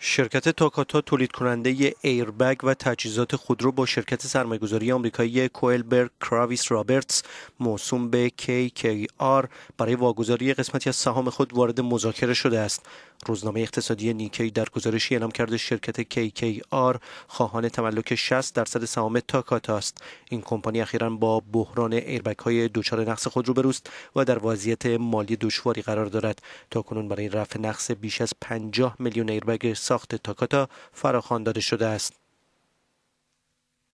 شرکت تاکاتا تولید کننده ایربگ و تجهیزات خودرو با شرکت سرمایهگذاری آمریکایی کوئلبرگ کراویس رابرتس موسوم به KKR برای واگذاری قسمتی از سهام خود وارد مذاکره شده است. روزنامه اقتصادی نیکی در گزارشی اعلام کرده شرکت KKR خواهان تملک 60 درصد سهام تاکاتا است. این کمپانی اخیرا با بحران ایربگ های دچار نقص خود بروست و در وضعیت مالی دشواری قرار دارد. کنون برای رفع نقص بیش از 50 میلیون ایربگ ساخت تاکاتا فراخوان داده شده است.